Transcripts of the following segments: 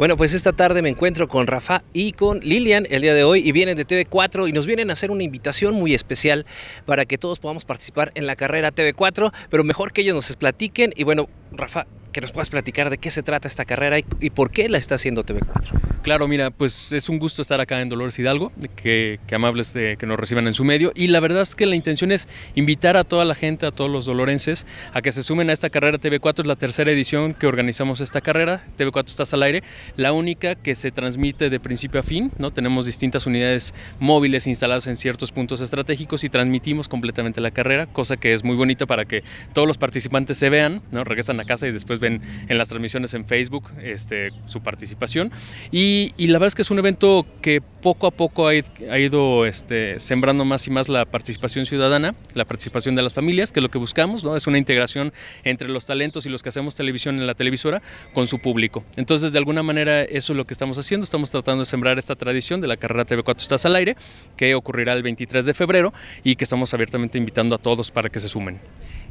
Bueno, pues esta tarde me encuentro con Rafa y con Lilian el día de hoy y vienen de TV4 y nos vienen a hacer una invitación muy especial para que todos podamos participar en la carrera TV4, pero mejor que ellos nos platiquen y bueno, Rafa, que nos puedas platicar de qué se trata esta carrera y, y por qué la está haciendo TV4. Claro, mira, pues es un gusto estar acá en Dolores Hidalgo, que, amables de, que nos reciban en su medio. Y la verdad es que la intención es invitar a toda la gente, a todos los dolorenses, a que se sumen a esta carrera TV4. Es la tercera edición que organizamos esta carrera. TV4 Estás al Aire, la única que se transmite de principio a fin. ¿no? Tenemos distintas unidades móviles instaladas en ciertos puntos estratégicos y transmitimos completamente la carrera, cosa que es muy bonita para que todos los participantes se vean, ¿no? regresan a casa y después ven en las transmisiones en Facebook este, su participación. Y y, la verdad es que es un evento que poco a poco ha, ido este, sembrando más y más la participación ciudadana, la participación de las familias, que es lo que buscamos, ¿no? es una integración entre los talentos y los que hacemos televisión en la televisora con su público. Entonces, de alguna manera, eso es lo que estamos haciendo, estamos tratando de sembrar esta tradición de la carrera TV4 Estás al aire, que ocurrirá el 23 de febrero y que estamos abiertamente invitando a todos para que se sumen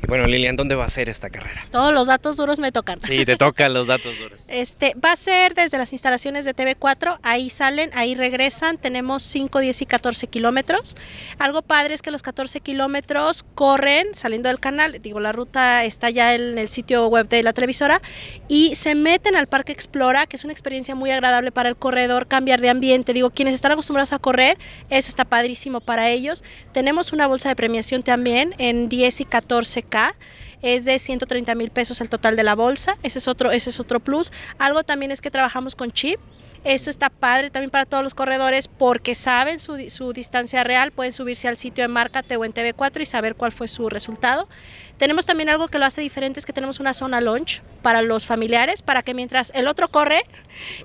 bueno, Lilian, ¿dónde va a ser esta carrera? Todos los datos duros me tocan. Sí, te tocan los datos duros. Este, va a ser desde las instalaciones de TV4, ahí salen, ahí regresan, tenemos 5, 10 y 14 kilómetros. Algo padre es que los 14 kilómetros corren saliendo del canal, digo, la ruta está ya en el sitio web de la televisora, y se meten al Parque Explora, que es una experiencia muy agradable para el corredor, cambiar de ambiente, digo, quienes están acostumbrados a correr, eso está padrísimo para ellos. Tenemos una bolsa de premiación también en 10 y 14 cá es de 130 mil pesos el total de la bolsa, ese es, otro, ese es otro plus. Algo también es que trabajamos con chip, eso está padre también para todos los corredores porque saben su, distancia real, pueden subirse al sitio de marca o en TV4 y saber cuál fue su resultado. Tenemos también algo que lo hace diferente, es que tenemos una zona lunch para los familiares, para que mientras el otro corre,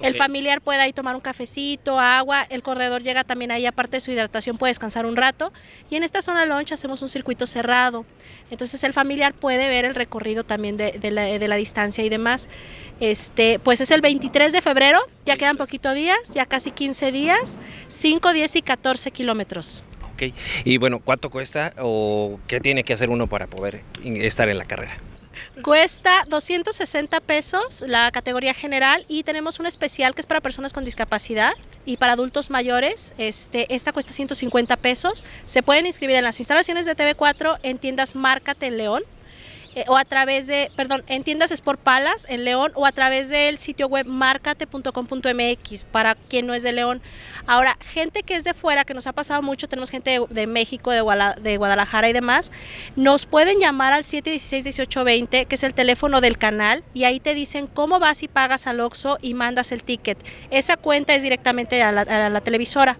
el familiar pueda ahí tomar un cafecito, agua, el corredor llega también ahí, aparte de su hidratación, puede descansar un rato. Y en esta zona lunch hacemos un circuito cerrado, entonces el familiar puede ver el recorrido también de, la, distancia y demás. Este, pues es el 23 de febrero, ya quedan Poquito días, ya casi 15 días, 5, 10 y 14 kilómetros. Ok, y bueno, ¿cuánto cuesta o qué tiene que hacer uno para poder estar en la carrera? Cuesta 260 pesos la categoría general y tenemos un especial que es para personas con discapacidad y para adultos mayores. Este, esta cuesta 150 pesos. Se pueden inscribir en las instalaciones de TV4 en tiendas Márcate León eh, o a través de, perdón, entiendas es por Palas en León o a través del sitio web marcate.com.mx para quien no es de León. Ahora, gente que es de fuera, que nos ha pasado mucho, tenemos gente de, México, de, de Guadalajara y demás, nos pueden llamar al 716-1820, que es el teléfono del canal, y ahí te dicen cómo vas y pagas al OXO y mandas el ticket. Esa cuenta es directamente a la, televisora.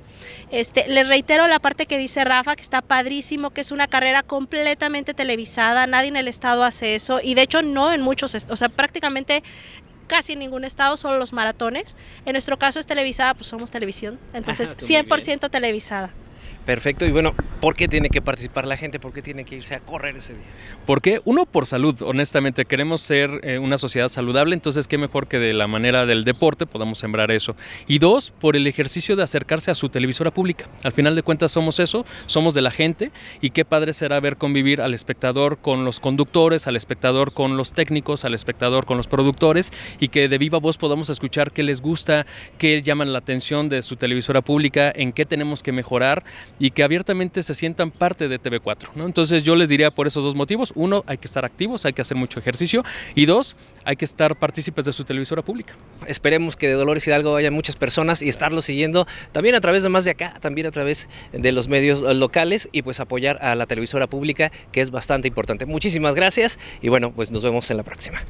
Este, les reitero la parte que dice Rafa, que está padrísimo, que es una carrera completamente televisada, nadie en el estado hace eso y de hecho no en muchos, o sea, prácticamente casi en ningún estado, solo los maratones. En nuestro caso es televisada, pues somos televisión, entonces 100% ah, pues televisada. Perfecto, y bueno, ¿por qué tiene que participar la gente? ¿Por qué tiene que irse a correr ese día? Porque Uno, por salud, honestamente, queremos ser eh, una sociedad saludable, entonces qué mejor que de la manera del deporte podamos sembrar eso. Y dos, por el ejercicio de acercarse a su televisora pública. Al final de cuentas somos eso, somos de la gente, y qué padre será ver convivir al espectador con los conductores, al espectador con los técnicos, al espectador con los productores, y que de viva voz podamos escuchar qué les gusta, qué llaman la atención de su televisora pública, en qué tenemos que mejorar y que abiertamente se sientan parte de TV4. ¿no? Entonces yo les diría por esos dos motivos. Uno, hay que estar activos, hay que hacer mucho ejercicio. Y dos, hay que estar partícipes de su televisora pública. Esperemos que de Dolores Hidalgo vayan muchas personas y estarlo siguiendo también a través de más de acá, también a través de los medios eh, locales y pues apoyar a la televisora pública que es bastante importante. Muchísimas gracias y bueno, pues nos vemos en la próxima.